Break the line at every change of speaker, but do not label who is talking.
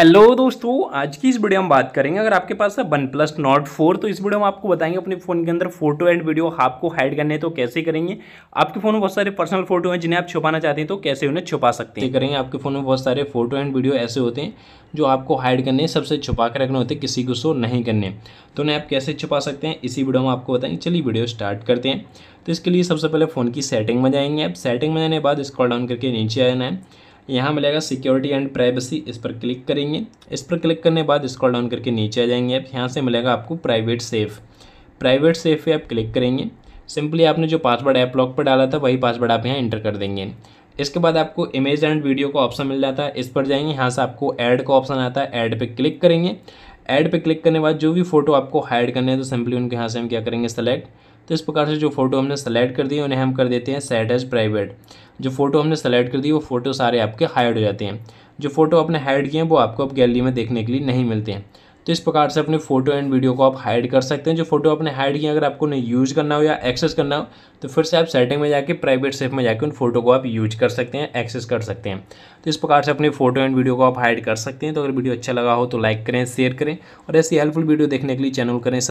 hello दोस्तों आज की इस वीडियो हम बात करेंगे अगर आपके पास है वन प्लस नॉट फोर तो इस वीडियो में आपको बताएंगे अपने फ़ोन के अंदर फोटो एंड वीडियो आपको हाइड करने तो कैसे करेंगे आपके फ़ोन में बहुत सारे पर्सनल फोटो हैं जिन्हें आप छुपाना चाहते हैं तो कैसे उन्हें छुपा सकते हैं करेंगे आपके फ़ोन में बहुत सारे फोटो एंड वीडियो ऐसे होते हैं जो आपको हाइड करने सबसे छुपा कर रखने होते हैं किसी को शो नहीं करने तो उन्हें आप कैसे छुपा सकते हैं इसी वीडियो में आपको बताएंगे चलिए वीडियो स्टार्ट करते हैं तो इसके लिए सबसे पहले फ़ोन की सेटिंग में जाएंगे आप सेटिंग में जाने के बाद स्क्रॉल डाउन करके नीचे आना है यहाँ मिलेगा सिक्योरिटी एंड प्राइवेसी इस पर क्लिक करेंगे इस पर क्लिक करने बाद स्क्रॉल डाउन करके नीचे आ जाएंगे आप यहाँ से मिलेगा आपको प्राइवेट सेफ प्राइवेट सेफ पे आप क्लिक करेंगे सिंपली आपने जो पासवर्ड ऐप लॉक पर डाला था वही पासवर्ड आप यहाँ एंटर कर देंगे इसके बाद आपको इमेज एंड वीडियो का ऑप्शन मिल जाता है इस पर जाएंगे यहाँ से आपको ऐड का ऑप्शन आता है ऐड पे क्लिक करेंगे ऐड पे क्लिक करने के बाद जो भी फोटो आपको हाइड करने हैं तो सिंपली उनके यहाँ से हम क्या करेंगे सेलेक्ट तो इस प्रकार से जो फोटो हमने सेलेक्ट कर दी उन्हें हम कर देते हैं सेट एज प्राइवेट जो फ़ोटो हमने सेलेक्ट कर दी वो फ़ोटो सारे आपके हाइड हो जाते हैं जो फ़ोटो आपने हाइड किए हैं वो आपको अब गैलरी में देखने के लिए नहीं मिलते हैं तो इस प्रकार से अपने फ़ोटो एंड वीडियो को आप हाइड कर सकते हैं जो फोटो आपने हाइड किए अगर आपको उन्हें यूज़ करना हो या एक्सेस करना हो तो फिर से आप सेटिंग में जाके प्राइवेट सेफ में जाकर उन फोटो को आप यूज कर सकते हैं एक्सेस कर सकते हैं तो इस प्रकार से अपने फोटो एंड वीडियो को आप हाइड कर सकते हैं तो अगर वीडियो अच्छा लगा हो तो लाइक करें शेयर करें और ऐसी हेल्पफुल वीडियो देखने के लिए चैनल करें